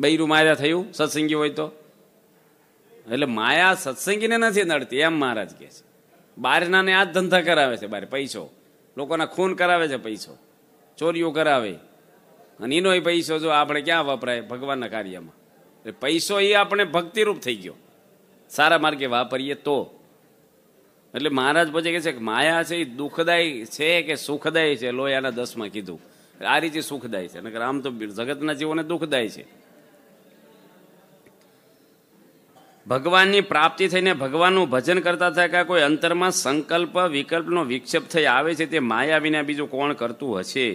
બૈરું માર્યા થયું સત્સંગી હોય તો એટલે માયા સત્સંગીને નથી નડતી એમ મહારાજ કહે છે બારનાને આ ધંધા કરાવે છે બારે પૈસો લોકોના ખૂન કરાવે છે પૈસો ચોરીઓ કરાવે અને એનો પૈસો જો આપણે ક્યાં વપરાય ભગવાનના કાર્યમાં એટલે પૈસો એ આપણે ભક્તિરૂપ થઈ ગયો સારા માર્ગે વાપરીએ તો એટલે મહારાજ પછી કહે છે કે માયા છે એ દુઃખદાય છે કે સુખદાય છે લોયાના દસમાં કીધું આ રીતે સુખદાય છે નકર આમ તો જગતના જીવોને દુઃખદાયી છે ભગવાનની પ્રાપ્તિ થઈને ભગવાનનું ભજન કરતા થયા કોઈ અંતરમાં સંકલ્પ વિકલ્પનો વિક્ષેપ થઈ આવે છે તે માયા વિના બીજું કોણ કરતું હશે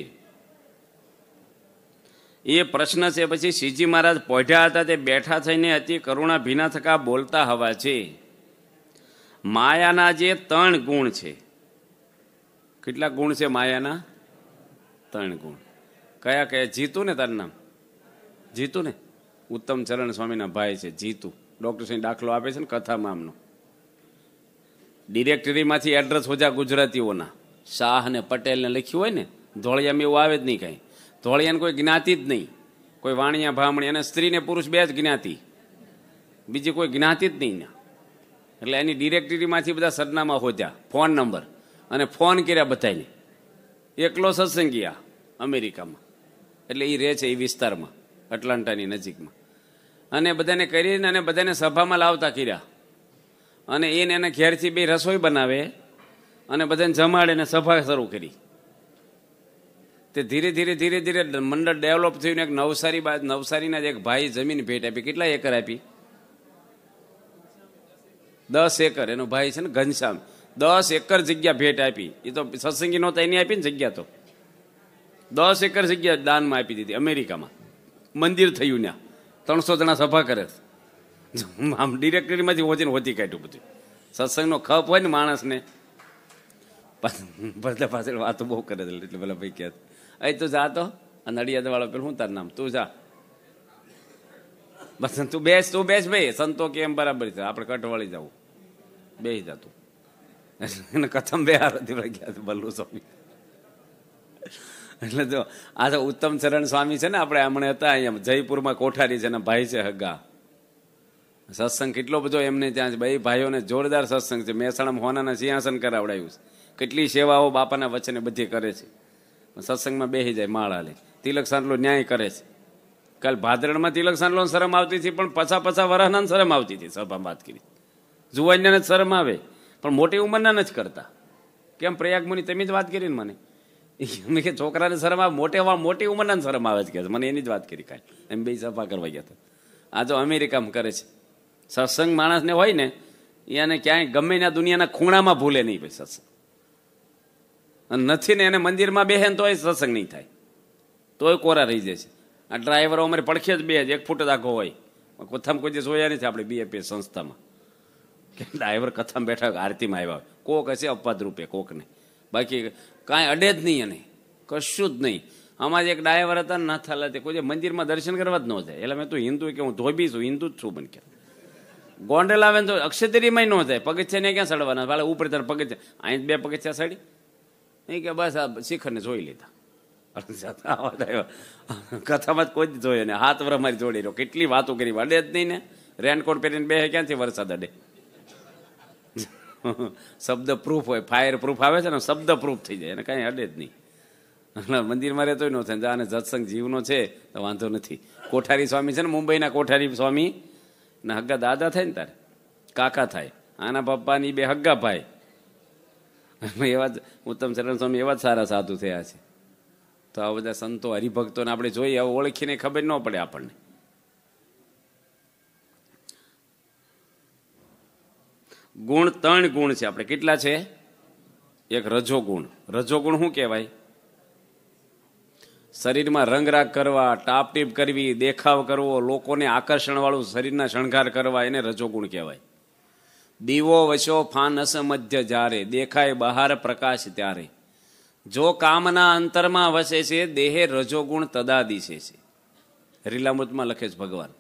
એ પ્રશ્ન છે પછી શ્રીજી મહારાજ પોઢ્યા હતા તે બેઠા થઈને અતિ કરુણા ભીના થકા બોલતા હવા છે માયાના જે ત્રણ ગુણ છે કેટલા ગુણ છે માયાના ત્રણ ગુણ કયા કયા જીતું ને તારું નામ જીતું ને ઉત્તમ ચરણ સ્વામીના ભાઈ છે જીતું ડૉક્ટર સિંહ દાખલો આપે છે ને કથામાં આમનો ડિરેક્ટરીમાંથી એડ્રેસ હોજા ગુજરાતીઓના શાહ ને પટેલને લખ્યું હોય ને ધોળિયામાં એવું આવે જ નહીં કાંઈ ધોળિયાને કોઈ જ્ઞાતિ જ નહીં કોઈ વાણિયા ભામણી અને સ્ત્રી ને પુરુષ બે જ જ્ઞાતિ બીજી કોઈ જ્ઞાતિ જ નહીં એટલે એની ડિરેક્ટરીમાંથી બધા સરનામા હોજા ફોન નંબર અને ફોન કર્યા બધાને એકલો સત્સંગી આ અમેરિકામાં એટલે એ રહે છે એ વિસ્તારમાં અટલાન્ટાની નજીકમાં અને બધાને કરીને અને બધાને સભામાં લાવતા કર્યા અને એને એના ઘેરથી બે રસોઈ બનાવે અને બધાને જમાડે અને સભા શરૂ કરી તે ધીરે ધીરે ધીરે ધીરે મંડળ ડેવલપ થયું એક નવસારી બાદ નવસારીના જ એક ભાઈ જમીન ભેટ આપી કેટલા એકર આપી દસ એકર એનો ભાઈ છે ને ઘનશ્યામ દસ એકર જગ્યા ભેટ આપી એ તો સત્સંગી નહોતા એની આપી ને જગ્યા તો દસ એકર જગ્યા દાનમાં આપી દીધી અમેરિકામાં મંદિર થયું ત્યાં ત્રણસો જણા સભા કરે છે આમ ડિરેક્ટરીમાંથી વોચીને વોચી કાઢ્યું બધું સત્સંગનો ખપ હોય ને માણસને બધા પાછળ વાતો બહુ કરે છે એટલે પેલા ભાઈ કહે અહીં તું જા તો નડિયાદ વાળો પેલું હું તાર નામ તું જા બસ તું બેસ તું બેસ ભાઈ સંતો કે એમ બરાબર છે આપણે કટવાળી જવું બે જા તું એને કથમ બે હાર ગયા બલ્લુ સ્વામી એટલે જો આ તો ઉત્તમ ચરણ સ્વામી છે ને આપણે હમણાં હતા અહીંયા જયપુરમાં કોઠારી છે ને ભાઈ છે હગા સત્સંગ કેટલો બધો એમને ત્યાં બે ભાઈઓને જોરદાર સત્સંગ છે મહેસાણામાં હોનાના સિંહાસન કરાવડાયું છે કેટલી સેવાઓ બાપાના વચ્ચેને બધી કરે છે સત્સંગમાં બેસી જાય માળા લે તિલક સાંટલો ન્યાય કરે છે કાલ ભાદરણમાં તિલક સાંટલો શરમ આવતી હતી પણ પછા પછા વરાહના શરમ આવતી હતી સભા વાત કરી જ શરમ આવે પણ મોટી ઉંમરના જ કરતા કેમ પ્રયાગ મુનિ તમે જ વાત કરી ને મને મેં કે છોકરાને શરમ આવે મોટે મોટી ઉંમરના શરમ આવે જ કે મને એની જ વાત કરી કાંઈ એમ બે સફા કરવા ગયા હતા આ તો અમેરિકામાં કરે છે સત્સંગ માણસને હોય ને એને ક્યાંય ગમે ત્યાં દુનિયાના ખૂણામાં ભૂલે નહીં ભાઈ સત્સંગ નથી ને એને મંદિરમાં બેહે ને તોય સત્સંગ નહીં થાય તોય કોરા રહી જાય છે આ ડ્રાઈવરો અમારે પડખે જ બે જ એક ફૂટ જ આખો હોય કથામાં કોઈ દિવસ સોયા નથી આપણે બીએપી સંસ્થામાં કે ડ્રાઈવર કથામાં બેઠા આરતીમાં આવ્યા કોક હશે અપવાદ રૂપે કોકને બાકી કાંઈ અડે જ નહીં એને કશું જ નહીં આમાં જ એક ડાયવર હતા નાથાલા તે કોઈ મંદિરમાં દર્શન કરવા જ ન થાય એટલે મેં તું હિન્દુ કે હું ધોબી છું હિન્દુ જ છું મને કે ગોંડલ આવે ને તો અક્ષતરીમાં ન થાય પગથિયા ને ક્યાં સડવાના ભાલે ઉપર તાર પગથિયા અહીં બે પગથિયા સડી નહીં કે બસ આ શિખરને જોઈ લીધા કથામાં કોઈ જ જોયો ને હાથ વર મારી જોડી રહ્યો કેટલી વાતો કરી અડે જ નહીં ને રેનકોટ પહેરીને બે ક્યાંથી વરસાદ અડે શબ્દ પ્રૂફ હોય ફાયર પ્રૂફ આવે છે ને શબ્દ પ્રૂફ થઈ જાય એને કાંઈ અડે જ નહીં મંદિરમાં રહેતો ન થાય આને જતસંગ જીવનો છે તો વાંધો નથી કોઠારી સ્વામી છે ને મુંબઈના કોઠારી સ્વામી ના હગ્ગા દાદા થાય ને તારે કાકા થાય આના પપ્પાની બે હગ્ગા ભાઈ એવા જ ઉત્તમ ચરણ સ્વામી એવા જ સારા સાધુ થયા છે તો આ બધા સંતો હરિભક્તોને આપણે જોઈએ આવું ઓળખીને ખબર ન પડે આપણને ગુણ ત્રણ ગુણ છે આપણે કેટલા છે એક રજોગુણ રજોગુણ શું કહેવાય શરીરમાં રંગરાગ કરવા ટાપટીપ કરવી દેખાવ કરવો લોકોને આકર્ષણવાળું શરીરના શણગાર કરવા એને રજોગુણ કહેવાય દીવો વશો ફાનસ મધ્ય જારે દેખાય બહાર પ્રકાશ ત્યારે જો કામના અંતરમાં વસે છે દેહે રજોગુણ તદા દિશે છે રીલામૃતમાં લખે છે ભગવાન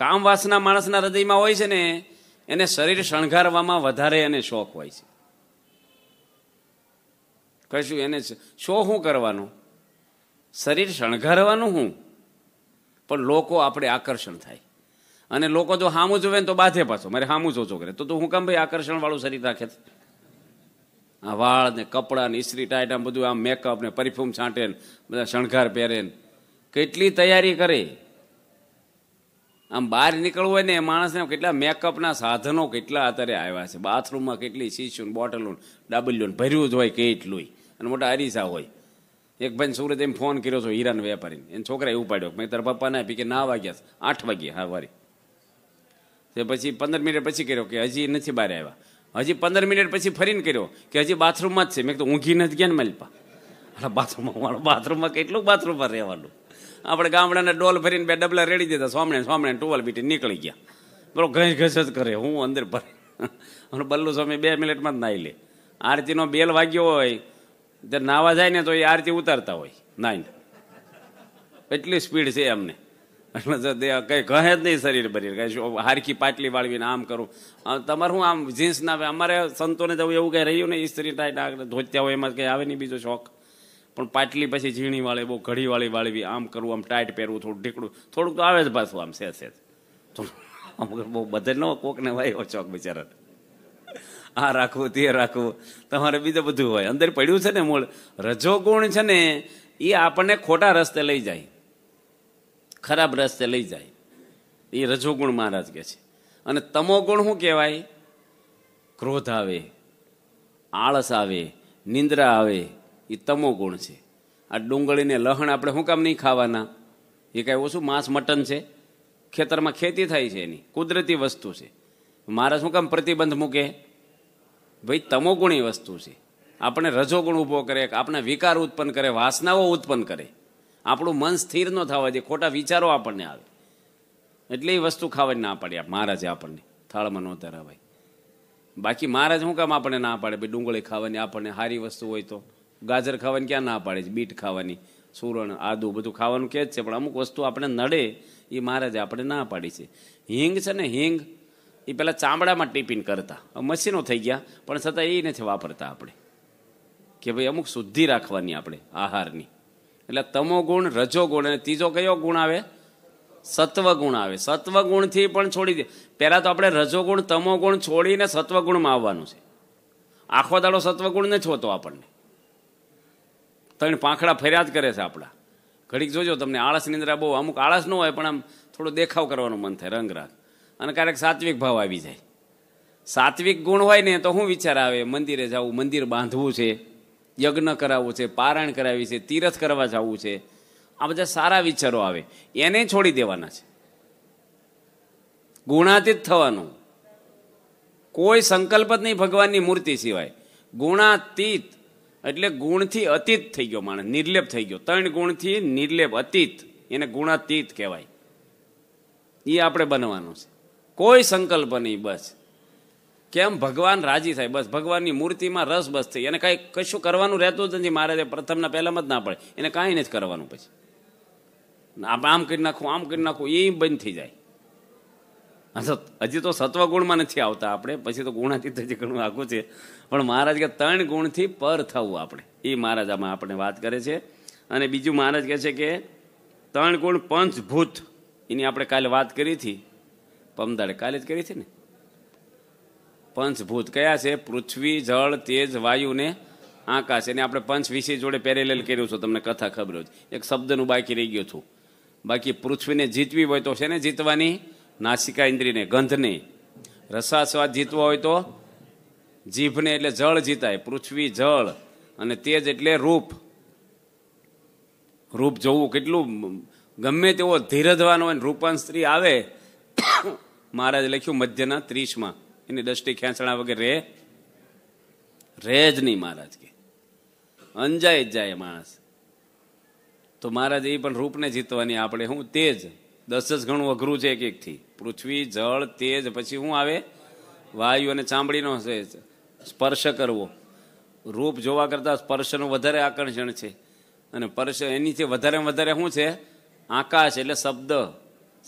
કામ વાસના માણસના હૃદયમાં હોય છે ને એને શરીર શણગારવામાં વધારે એને શોખ હોય છે કશું એને શો શું કરવાનું શરીર શણગારવાનું હું પણ લોકો આપણે આકર્ષણ થાય અને લોકો જો હામું જોવે ને તો બાધે પાછો મારે હામું જોજો કરે તો તું હું કામ ભાઈ આકર્ષણ વાળું શરીર રાખે આ વાળ ને કપડા ને ઇસ્ત્રી ટાઈટ આમ બધું આમ મેકઅપ ને પરફ્યુમ છાંટે બધા શણગાર પહેરે કેટલી તૈયારી કરે આમ બહાર નીકળવું હોય ને એ માણસને કેટલા મેકઅપના સાધનો કેટલા અત્યારે આવ્યા છે બાથરૂમમાં કેટલી શીશું બોટલો ડાબલ્યું ભર્યું જ હોય કેટલું અને મોટા અરીસા હોય એક ભાઈ સુરત એમ ફોન કર્યો છો હીરાન વેપારીને એને છોકરાએ ઉપાડ્યો મેં તારા પપ્પાને આપી કે ના વાગ્યા આઠ વાગ્યા હા વારી તે પછી પંદર મિનિટ પછી કર્યો કે હજી નથી બહાર આવ્યા હજી પંદર મિનિટ પછી ફરીને કર્યો કે હજી બાથરૂમમાં જ છે મેં કીધું ઊંઘી નથી ગયા ને મલપા બાથરૂમમાં બાથરૂમમાં કેટલું બાથરૂમમાં રહેવાનું આપણે ગામડાના ડોલ ભરીને બે ડબલા રેડી દીધા સોમણે સોમણે ટુવાલ બીટી નીકળી ગયા બરો ઘસ ઘસ જ કરે હું અંદર ભરે અને બલ્લુ સ્વામી બે મિનિટમાં જ નાહી લે આરતીનો બેલ વાગ્યો હોય તે નાવા જાય ને તો એ આરતી ઉતારતા હોય નાઈને એટલી સ્પીડ છે એમને એટલે કંઈ કહે જ નહીં શરીર બરીર કઈ હારખી પાટલી વાળવીને આમ કરું તમારે હું આમ જીન્સ ના આવે અમારે સંતોને જવું એવું કંઈ રહ્યું ને સ્ત્રી ટાઈટ આગળ ધોત્યા હોય એમાં કંઈ આવે નહીં બીજો શોખ પણ પાટલી પછી ઝીણી વાળે બહુ ઘડી વાળી વાળવી આમ કરવું આમ ટાઈટ પહેરવું થોડું ઢીકડું થોડુંક તો આવે જ પાછું આમ સેજ સેજ અમુક બહુ બધે ન કોકને વાયો ચોક બિચારા આ રાખવું તે રાખવું તમારે બીજું બધું હોય અંદર પડ્યું છે ને મૂળ રજોગુણ છે ને એ આપણને ખોટા રસ્તે લઈ જાય ખરાબ રસ્તે લઈ જાય એ રજોગુણ મહારાજ કહે છે અને તમો ગુણ શું કહેવાય ક્રોધ આવે આળસ આવે નિંદ્રા આવે એ તમો ગુણ છે આ ડુંગળીને લહણ આપણે શું કામ નહીં ખાવાના એ કાંઈ ઓછું માંસ મટન છે ખેતરમાં ખેતી થાય છે એની કુદરતી વસ્તુ છે મારા શું કામ પ્રતિબંધ મૂકે ભાઈ તમોગુણી વસ્તુ છે આપણે રજોગુણ ઊભો કરે આપણા વિકાર ઉત્પન્ન કરે વાસનાઓ ઉત્પન્ન કરે આપણું મન સ્થિર ન થવા દે ખોટા વિચારો આપણને આવે એટલે એ વસ્તુ ખાવાની ના પાડી મહારાજે આપણને થાળમાં નહોતા ભાઈ બાકી મહારાજ શું કામ આપણને ના પાડે ભાઈ ડુંગળી ખાવાની આપણને સારી વસ્તુ હોય તો ગાજર ખાવાની ક્યાં ના પાડે છે બીટ ખાવાની સુરણ આદુ બધું ખાવાનું કે જ છે પણ અમુક વસ્તુ આપણે નડે એ મહારાજે આપણે ના પાડી છે હિંગ છે ને હિંગ એ પહેલાં ચામડામાં ટિફિન કરતા મશીનો થઈ ગયા પણ છતાં એ નથી વાપરતા આપણે કે ભાઈ અમુક શુદ્ધિ રાખવાની આપણે આહારની એટલે તમો ગુણ રજો ગુણ અને ત્રીજો કયો ગુણ આવે સત્વ ગુણ આવે સત્વ ગુણથી પણ છોડી દે પહેલાં તો આપણે રજો ગુણ તમો ગુણ છોડીને સત્વ ગુણમાં આવવાનું છે આખો દાડો સત્વ ગુણ નથી હોતો આપણને ત્રણ પાંખડા ફેર્યા જ કરે છે આપણા ઘડીક જોજો તમને આળસ નિંદ્રા બહુ અમુક આળસ ન હોય પણ આમ થોડો દેખાવ કરવાનું મન થાય રંગરાગ અને ક્યારેક સાત્વિક ભાવ આવી જાય સાત્વિક ગુણ હોય ને તો શું વિચાર આવે મંદિરે જવું મંદિર બાંધવું છે યજ્ઞ કરાવવું છે પારણ કરાવી છે તીરથ કરવા જવું છે આ બધા સારા વિચારો આવે એને છોડી દેવાના છે ગુણાતીત થવાનું કોઈ સંકલ્પ જ નહીં ભગવાનની મૂર્તિ સિવાય ગુણાતીત એટલે ગુણથી અતીત થઈ ગયો માણસ નિર્લેપ થઈ ગયો ત્રણ ગુણથી નિર્લેપ અતીત એને ગુણાતીત કહેવાય એ આપણે બનવાનું છે કોઈ સંકલ્પ નહીં બસ કેમ ભગવાન રાજી થાય બસ ભગવાનની મૂર્તિમાં રસ બસ થઈ એને કાંઈ કશું કરવાનું રહેતું જ નથી મારે પ્રથમના પહેલામાં જ ના પડે એને કાંઈ નથી કરવાનું પછી આમ કરી નાખું આમ કરી નાખું એ બંધ થઈ જાય હજી તો સત્વ ગુણમાં નથી આવતા આપણે પછી તો ગુણાતીત જે ઘણું આખું છે પણ મહારાજ કે ત્રણ ગુણથી પર થવું આપણે એ મહારાજ આમાં આપણે વાત કરે છે અને બીજું મહારાજ કહે છે કે ત્રણ ગુણ પંચભૂત એની આપણે કાલે વાત કરી હતી પમદાડે કાલે જ કરી હતી ને પંચભૂત કયા છે પૃથ્વી જળ તેજ વાયુ ને આકાશ એને આપણે પંચ વિષય જોડે પેરેલેલ કર્યું છું તમને કથા ખબર જ એક શબ્દનું બાકી રહી ગયું છું બાકી પૃથ્વીને જીતવી હોય તો છે જીતવાની નાસિકા ઇન્દ્રિયને ગંધને રસાસ્વાદ જીતવો હોય તો જીભને એટલે જળ જીતાય પૃથ્વી જળ અને તેજ એટલે રૂપ રૂપ જોવું કેટલું ગમે તેવો ધીરધવાનો હોય રૂપન સ્ત્રી આવે મહારાજ લખ્યું મધ્યના ત્રીસમાં એની દ્રષ્ટિ ખેંચણા વગેરે રહે જ નહીં મહારાજ કે અંજાય જ જાય માણસ તો મહારાજ એ પણ રૂપને જીતવાની આપણે હું તેજ દસ જ ઘણું અઘરું છે એક એકથી પૃથ્વી જળ તેજ પછી શું આવે વાયુ અને ચામડીનો છે સ્પર્શ કરવો રૂપ જોવા કરતાં સ્પર્શનું વધારે આકર્ષણ છે અને સ્પર્શ એનીથી વધારે વધારે શું છે આકાશ એટલે શબ્દ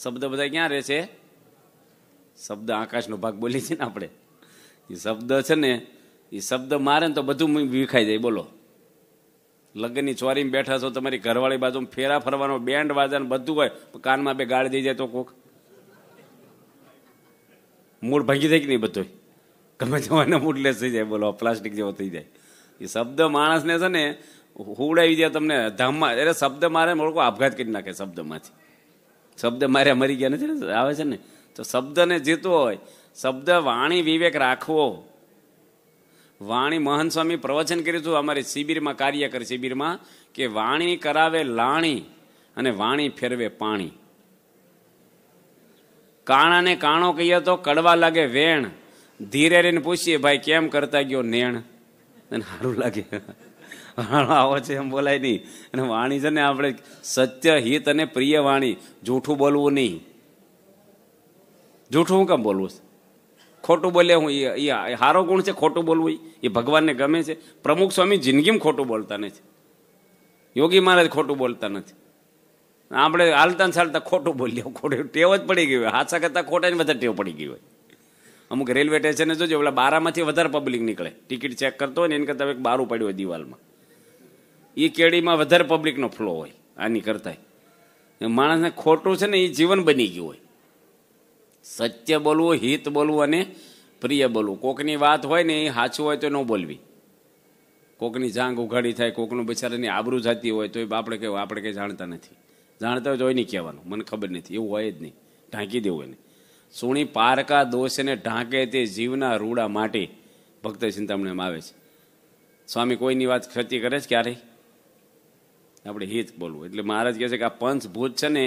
શબ્દ બધા ક્યાં રહે છે શબ્દ આકાશનો ભાગ બોલીએ છીએ ને આપણે એ શબ્દ છે ને એ શબ્દ મારે ને તો બધું વિખાઈ જાય બોલો લગ્નની ચોરીમાં બેઠા છો તમારી ઘરવાળી બાજુ ફેરા ફરવાનો બેન્ડ વાજાને બધું હોય કાનમાં બે ગાળ દઈ જાય તો કોક મૂળ ભાગી થાય કે નહીં બધું ગમે તેવાના મૂડલેસ થઈ જાય બોલો પ્લાસ્ટિક જેવો થઈ જાય એ શબ્દ માણસને છે ને હુડાવી જાય તમને ધામમાં એટલે શબ્દ મારે મોળકો આપઘાત કરી નાખે શબ્દમાંથી શબ્દ માર્યા મરી ગયા નથી ને આવે છે ને તો શબ્દને જીતવો હોય શબ્દ વાણી વિવેક રાખવો વાણી મહંત સ્વામી પ્રવચન કર્યું હતું અમારી શિબિરમાં કાર્ય કાર્યકર શિબિરમાં કે વાણી કરાવે લાણી અને વાણી ફેરવે પાણી કાણાને કાણો કહીએ તો કડવા લાગે વેણ ધીરે રહીને પૂછીએ ભાઈ કેમ કરતા ગયો નેણ અને સારું લાગે હાણો આવો છે એમ બોલાય નહીં અને વાણી છે ને આપણે સત્ય હિત અને પ્રિય વાણી જૂઠું બોલવું નહીં જૂઠું હું કેમ બોલવું ખોટું બોલે હું એ હારો ગુણ છે ખોટું બોલવું એ ભગવાનને ગમે છે પ્રમુખ સ્વામી જિંદગીમાં ખોટું બોલતા નથી યોગી મહારાજ ખોટું બોલતા નથી આપણે હાલતા ને ચાલતા ખોટું બોલ્યા ખોટું ટેવ જ પડી ગયું હોય હાથા કરતાં ખોટાની વધારે ટેવ પડી ગયું હોય અમુક રેલવે સ્ટેશને જોજો ઓલા બારામાંથી વધારે પબ્લિક નીકળે ટિકિટ ચેક કરતો હોય ને એને કરતાં એક બારું પડ્યું હોય દિવાલમાં એ કેડીમાં વધારે પબ્લિકનો ફ્લો હોય આની કરતાંય માણસને ખોટું છે ને એ જીવન બની ગયું હોય સત્ય બોલવું હિત બોલવું અને પ્રિય બોલવું કોકની વાત હોય ને એ સાચું હોય તો ન બોલવી કોકની જાંગ ઉઘાડી થાય કોકનું બિચારાની આબરૂ જતી હોય તો એ આપણે કહેવું આપણે કંઈ જાણતા નથી જાણતા હોય તો એ નહીં કહેવાનું મને ખબર નથી એવું હોય જ નહીં ઢાંકી દેવું એને સુણી પારકા દોષને ઢાંકે તે જીવના રૂડા માટે ભક્ત ચિંતામણીમાં આવે છે સ્વામી કોઈની વાત ખતી કરે છે ક્યારેય આપણે હિત બોલવું એટલે મહારાજ કહે છે કે આ પંચભૂત છે ને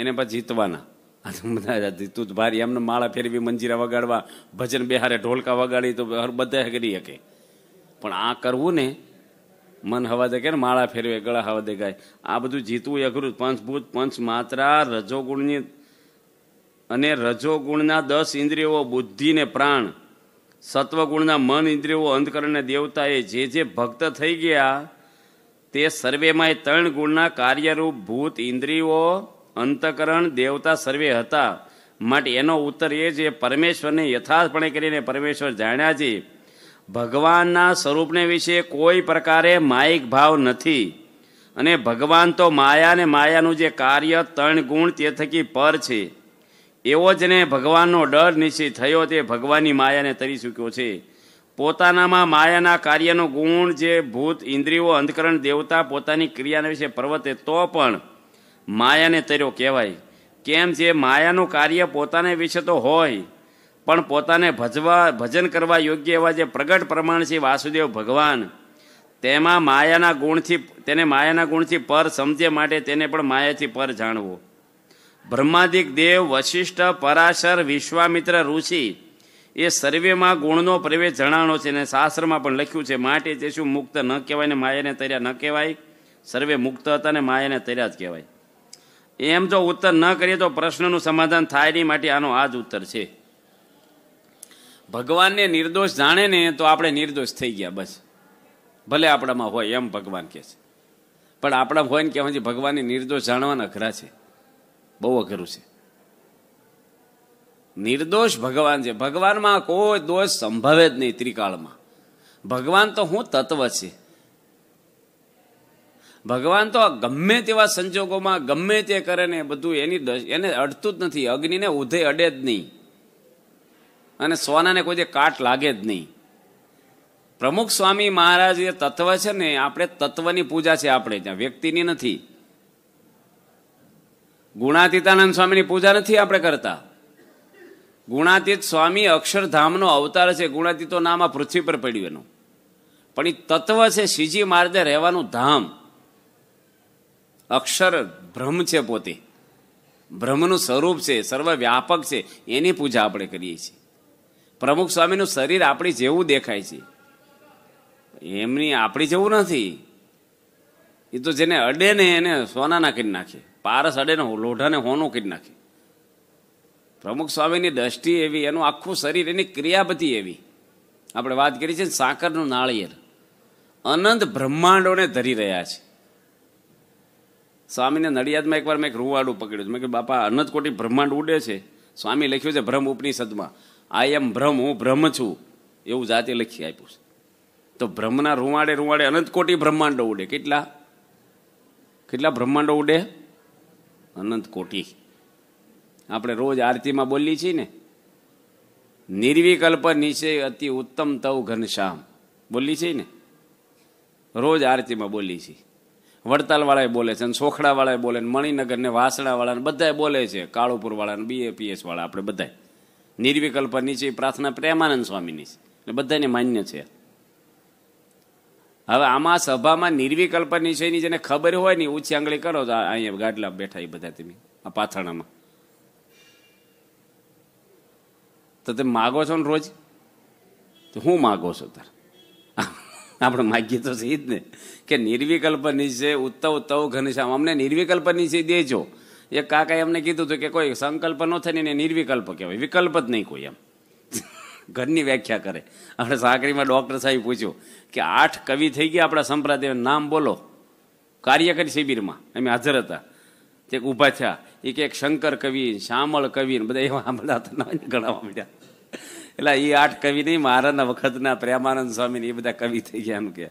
એને પછી જીતવાના બધા તું ભારી એમને માળા ફેરવી મંજીરા વગાડવા ભજન બિહારે ઢોલકા વગાડી તો હર બધા કરી શકે પણ આ કરવું ને મન હવા દે કે માળા ફેરવે ગળા હવા દે ગાય આ બધું જીતવું અઘરું પંચભૂત પંચ માત્રા રજોગુણની અને રજોગુણના દસ ઇન્દ્રિયો બુદ્ધિ ને પ્રાણ સત્વગુણના મન ઇન્દ્રિયો અંધકરણને દેવતાએ જે જે ભક્ત થઈ ગયા તે સર્વેમાં ત્રણ ગુણના કાર્યરૂપ ભૂત ઇન્દ્રિયો અંતકરણ દેવતા સર્વે હતા માટે એનો ઉત્તર એ છે પરમેશ્વરને યથાર્થપણે કરીને પરમેશ્વર જાણ્યા છે ભગવાનના સ્વરૂપને વિશે કોઈ પ્રકારે માયિક ભાવ નથી અને ભગવાન તો માયાને માયાનું જે કાર્ય ત્રણ ગુણ તે થકી પર છે એવો જ ને ભગવાનનો ડર નિશ્ચિત થયો તે ભગવાનની માયાને તરી ચૂક્યો છે પોતાનામાં માયાના કાર્યનો ગુણ જે ભૂત ઇન્દ્રિયો અંધકરણ દેવતા પોતાની ક્રિયાના વિશે પર્વતે તો પણ માયાને તર્યો કહેવાય કેમ જે માયાનું કાર્ય પોતાને વિશે તો હોય પણ પોતાને ભજવા ભજન કરવા યોગ્ય એવા જે પ્રગટ પ્રમાણ છે વાસુદેવ ભગવાન તેમાં માયાના ગુણથી તેને માયાના ગુણથી પર સમજે માટે તેને પણ માયાથી પર જાણવો બ્રહ્માદિક દેવ વશિષ્ઠ પરાશર વિશ્વામિત્ર ઋષિ એ સર્વેમાં ગુણનો પ્રવેશ જણાણો છે અને શાસ્ત્રમાં પણ લખ્યું છે માટે તે શું મુક્ત ન કહેવાય ને માયાને તર્યા ન કહેવાય સર્વે મુક્ત હતા ને માયાને તર્યા જ કહેવાય એમ જો ઉત્તર ન કરીએ તો પ્રશ્નનું સમાધાન થાય નહીં માટે આનો આ જ ઉત્તર છે ભગવાનને નિર્દોષ જાણે ને તો આપણે નિર્દોષ થઈ ગયા બસ ભલે આપણામાં હોય એમ ભગવાન કહે છે પણ આપણા હોય ને કહેવાથી ભગવાનને નિર્દોષ જાણવાના અઘરા છે બહુ અઘરું છે નિર્દોષ ભગવાન છે ભગવાનમાં કોઈ દોષ સંભવે જ નહીં ત્રિકાળમાં ભગવાન તો હું તત્વ છે ભગવાન તો ગમે તેવા સંજોગોમાં ગમે તે કરે ને બધું એની એને અડતું જ નથી અગ્નિને ઉધે અડે જ નહીં અને સોનાને કોઈ કાટ લાગે જ નહીં પ્રમુખ સ્વામી મહારાજ એ તત્વ છે ને આપણે તત્વની પૂજા છે આપણે ત્યાં વ્યક્તિની નથી ગુણાતીતાનંદ સ્વામીની પૂજા નથી આપણે કરતા ગુણાતીત સ્વામી અક્ષરધામનો અવતાર છે ગુણાતીતો નામ આ પૃથ્વી પર પડ્યું એનું પણ એ તત્વ છે શિવજી મહારાજે રહેવાનું ધામ અક્ષર બ્રહ્મ છે પોતે બ્રહ્મનું સ્વરૂપ છે સર્વવ્યાપક છે એની પૂજા આપણે કરીએ છીએ પ્રમુખ સ્વામીનું શરીર આપણી જેવું દેખાય છે એમની આપણી જેવું નથી એ તો જેને અડે ને એને સોના નાખીને નાખે પારસ અડે ને લોઢાને હોનું કરી નાખે પ્રમુખ સ્વામીની દ્રષ્ટિ એવી એનું આખું શરીર એની ક્રિયા બધી એવી આપણે વાત કરી છે સાકરનું નાળિયેર અનંત બ્રહ્માંડોને ધરી રહ્યા છે સ્વામીને નડિયાદમાં એકવાર મેં એક રૂવાડું પકડ્યું મેં કે બાપા અનંતકોટી બ્રહ્માંડ ઉડે છે સ્વામી લખ્યું છે બ્રહ્મ ઉપનિષદમાં આઈ એમ બ્રહ્મ હું બ્રહ્મ છું એવું જાતે લખી આપ્યું છે તો બ્રહ્મના રૂવાડે રૂવાડે અનંતકોટી બ્રહ્માંડો ઉડે કેટલા કેટલા બ્રહ્માંડો ઉડે અનંતકોટી આપણે રોજ આરતીમાં બોલીએ છીએ ને નિર્વિકલ્પ નિશ્ચય અતિ ઉત્તમ તવ ઘનશ્યામ બોલીએ છીએ ને રોજ આરતીમાં બોલી છીએ વડતાલવાળાએ બોલે છે અને સોખડાવાળાએ બોલે ને મણિનગરને વાસણાવાળાને બધાએ બોલે છે કાળુપુરવાળાને વાળા આપણે બધાએ નિર્વિકલ્પની છે એ પ્રાર્થના પ્રેમાનંદ સ્વામીની છે એટલે બધાને માન્ય છે હવે આમાં સભામાં નિર્વિકલ્પ નિશ્ચયની જેને ખબર હોય ને ઊંચી આંગળી કરો તો અહીંયા ગાડલા બેઠા એ બધા તમે આ પાથરણામાં તો તમે માગો છો ને રોજ તો હું માગો છો તારે આપણે માગીએ તો છે જ ને કે નિર્વિકલ્પ નિશ્ચય ઉત્તવ તવ ઘનશ્યામ અમને નિર્વિકલ્પ નિશ્ચય દેજો એક કાકાએ અમને કીધું હતું કે કોઈ સંકલ્પ ન થાય ને એને નિર્વિકલ્પ કહેવાય વિકલ્પ જ નહીં કોઈ એમ ઘરની વ્યાખ્યા કરે આપણે સાકરીમાં ડૉક્ટર સાહેબ પૂછ્યું કે આઠ કવિ થઈ ગયા આપણા સંપ્રદાય નામ બોલો કાર્યકરી શિબિરમાં અમે હાજર હતા તે ઊભા થયા એક એક શંકર કવિ શ્યામળ કવિ બધા એવા બધા ગણાવવા મળ્યા એટલે એ આઠ કવિ નહીં મહારાજના વખતના પ્રેમાનંદ સ્વામી એ બધા કવિ થઈ ગયા એમ કે